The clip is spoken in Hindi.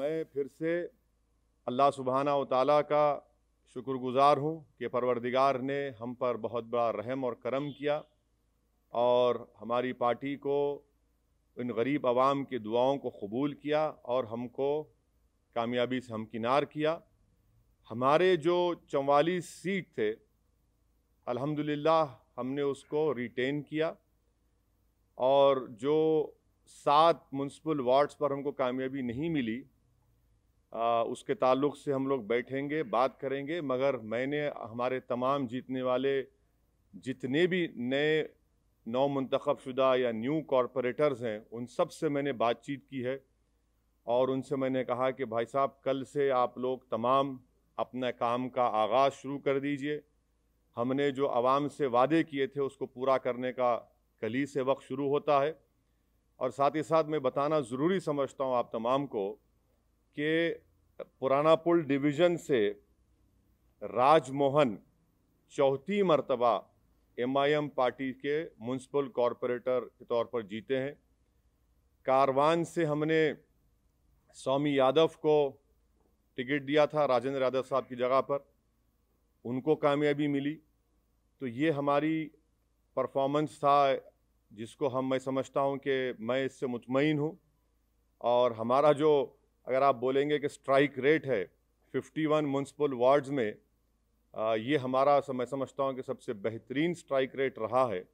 मैं फिर से अल्लाह सुबहाना ताली का शुक्रगुज़ार हूँ कि परवरदिगार ने हम पर बहुत बड़ा रहम और करम किया और हमारी पार्टी को इन गरीब आवाम की दुआओं को कबूल किया और हमको कामयाबी से हमकिनार किया हमारे जो चवालीस सीट थे अल्हम्दुलिल्लाह हमने उसको रिटेन किया और जो सात म्यूनसिपल वार्ड्स पर हमको कामयाबी नहीं मिली आ, उसके ताल्लुक से हम लोग बैठेंगे बात करेंगे मगर मैंने हमारे तमाम जीतने वाले जितने भी नए नौ मंतखब शुदा या न्यू कॉरपोरेटर्स हैं उन सब से मैंने बातचीत की है और उनसे मैंने कहा कि भाई साहब कल से आप लोग तमाम अपने काम का आगाज़ शुरू कर दीजिए हमने जो आवाम से वादे किए थे उसको पूरा करने का कल ही से वक्त शुरू होता है और साथ ही साथ मैं बताना ज़रूरी समझता हूँ आप तमाम को कि पुराना पुल डिवीज़न से राजमोहन चौथी मरतबा एमआईएम पार्टी के म्यूनसिपल कॉरपोरेटर के तौर पर जीते हैं कारवान से हमने स्वामी यादव को टिकट दिया था राजेंद्र यादव साहब की जगह पर उनको कामयाबी मिली तो ये हमारी परफॉर्मेंस था जिसको हम मैं समझता हूँ कि मैं इससे मुतमिन हूँ और हमारा जो अगर आप बोलेंगे कि स्ट्राइक रेट है 51 वन म्यूनसिपल वार्ड्स में आ, ये हमारा मैं समझता हूँ कि सबसे बेहतरीन स्ट्राइक रेट रहा है